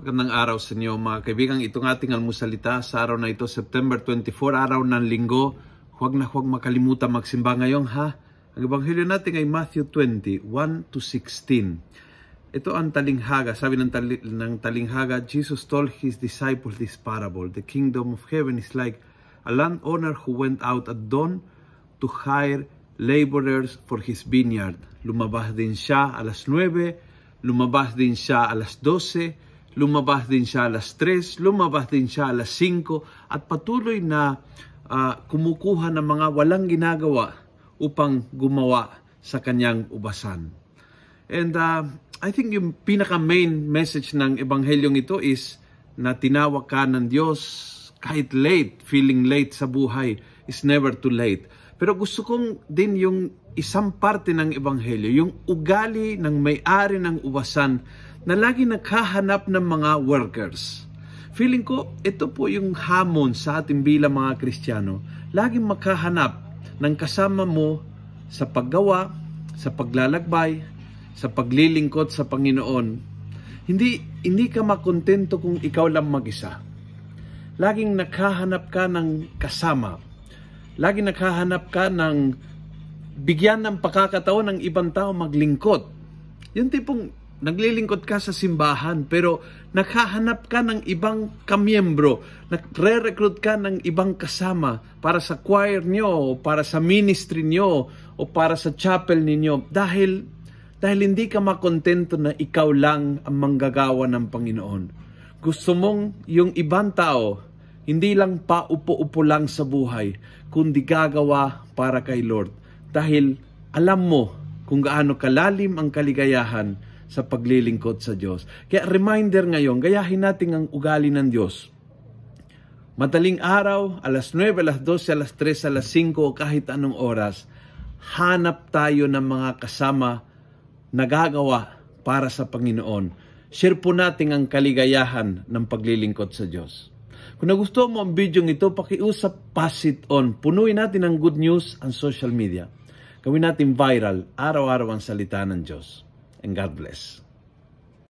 Magandang araw sa inyo mga kaibigan. Itong ating almusalita sa araw na ito, September 24, araw ng linggo. Huwag na huwag makalimutan magsimba ngayon ha. Ang ebanghelyo natin ay Matthew 20, to 16. Ito ang talinghaga. Sabi ng, tali- ng talinghaga, Jesus told his disciples this parable. The kingdom of heaven is like a landowner who went out at dawn to hire laborers for his vineyard. Lumabas din siya alas 9, lumabas din siya alas 12, lumabas din siya alas 3, lumabas din siya alas 5 at patuloy na uh, kumukuha ng mga walang ginagawa upang gumawa sa kanyang ubasan. And uh, I think yung pinaka-main message ng ebanghelyong ito is na tinawag ka ng Diyos kahit late, feeling late sa buhay, is never too late. Pero gusto kong din yung isang parte ng ebanghelyo, yung ugali ng may-ari ng ubasan na lagi naghahanap ng mga workers. Feeling ko, ito po yung hamon sa ating bilang mga Kristiyano. Laging maghahanap ng kasama mo sa paggawa, sa paglalagbay, sa paglilingkod sa Panginoon. Hindi, hindi ka makontento kung ikaw lang mag-isa. Laging naghahanap ka ng kasama. Laging naghahanap ka ng bigyan ng pakakataon ng ibang tao maglingkod. Yung tipong naglilingkod ka sa simbahan pero nakahanap ka ng ibang kamiyembro, nagre-recruit ka ng ibang kasama para sa choir nyo, para sa ministry niyo, o para sa chapel ninyo dahil dahil hindi ka makontento na ikaw lang ang manggagawa ng Panginoon. Gusto mong yung ibang tao hindi lang paupo-upo lang sa buhay, kundi gagawa para kay Lord. Dahil alam mo kung gaano kalalim ang kaligayahan sa paglilingkod sa Diyos. Kaya reminder ngayon, gayahin natin ang ugali ng Diyos. Madaling araw, alas 9, alas 12, alas 3, alas 5, o kahit anong oras, hanap tayo ng mga kasama nagagawa para sa Panginoon. Share po natin ang kaligayahan ng paglilingkod sa Diyos. Kung nagustuhan mo ang video ito, pakiusap, pass it on. Punuin natin ang good news ang social media. Gawin natin viral, araw-araw ang salita ng Diyos. and God bless.